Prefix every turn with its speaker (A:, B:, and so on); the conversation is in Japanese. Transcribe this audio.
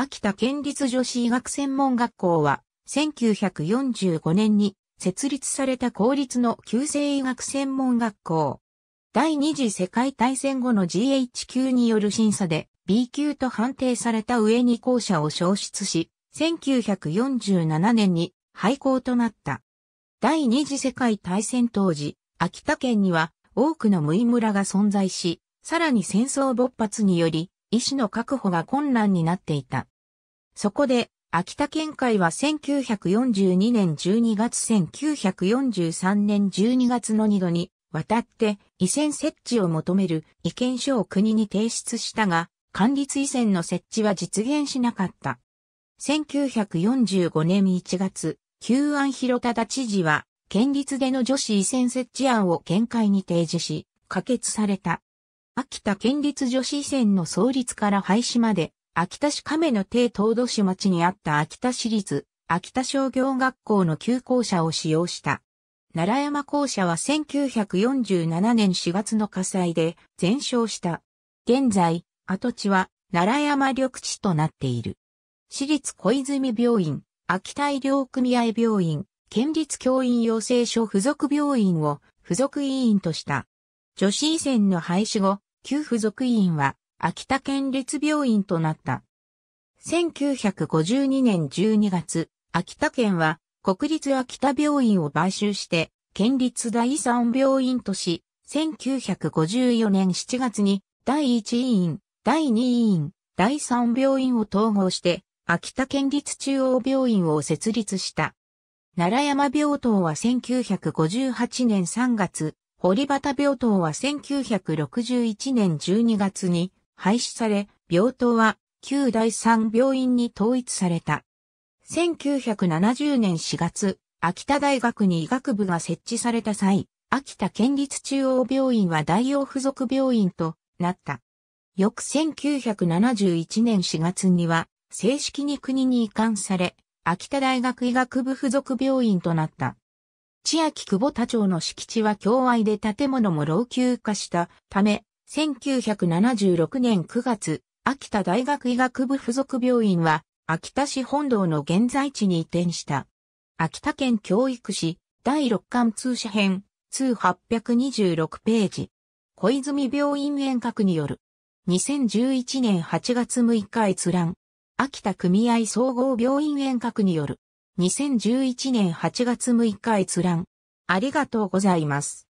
A: 秋田県立女子医学専門学校は、1945年に設立された公立の旧制医学専門学校。第二次世界大戦後の GHQ による審査で B 級と判定された上に校舎を消失し、1947年に廃校となった。第二次世界大戦当時、秋田県には多くの無意村が存在し、さらに戦争勃発により、医師の確保が困難になっていた。そこで、秋田県会は1942年12月1943年12月の2度に、渡って、移線設置を求める意見書を国に提出したが、管立移線の設置は実現しなかった。1945年1月、旧安広忠知事は、県立での女子移線設置案を県会に提示し、可決された。秋田県立女子移線の創立から廃止まで、秋田市亀の帝東土市町にあった秋田市立、秋田商業学校の旧校舎を使用した。奈良山校舎は1947年4月の火災で全焼した。現在、跡地は奈良山緑地となっている。市立小泉病院、秋田医療組合病院、県立教員養成所附属病院を附属委員とした。女子医専の廃止後、旧附属委員は秋田県立病院となった。1952年12月、秋田県は国立秋田病院を買収して県立第三病院とし、1954年7月に第一委員、第二委員、第三病院を統合して秋田県立中央病院を設立した。奈良山病棟は1958年3月、堀端病棟は1961年12月に廃止され、病棟は旧第三病院に統一された。1970年4月、秋田大学に医学部が設置された際、秋田県立中央病院は大王附属病院となった。翌1971年4月には、正式に国に移管され、秋田大学医学部附属病院となった。千秋久保田町の敷地は境外で建物も老朽化したため、1976年9月、秋田大学医学部附属病院は、秋田市本堂の現在地に移転した。秋田県教育市第六巻通社編、通826ページ。小泉病院遠隔による。2011年8月6日閲覧。秋田組合総合病院遠隔による。2011年8月6日閲覧。ありがとうございます。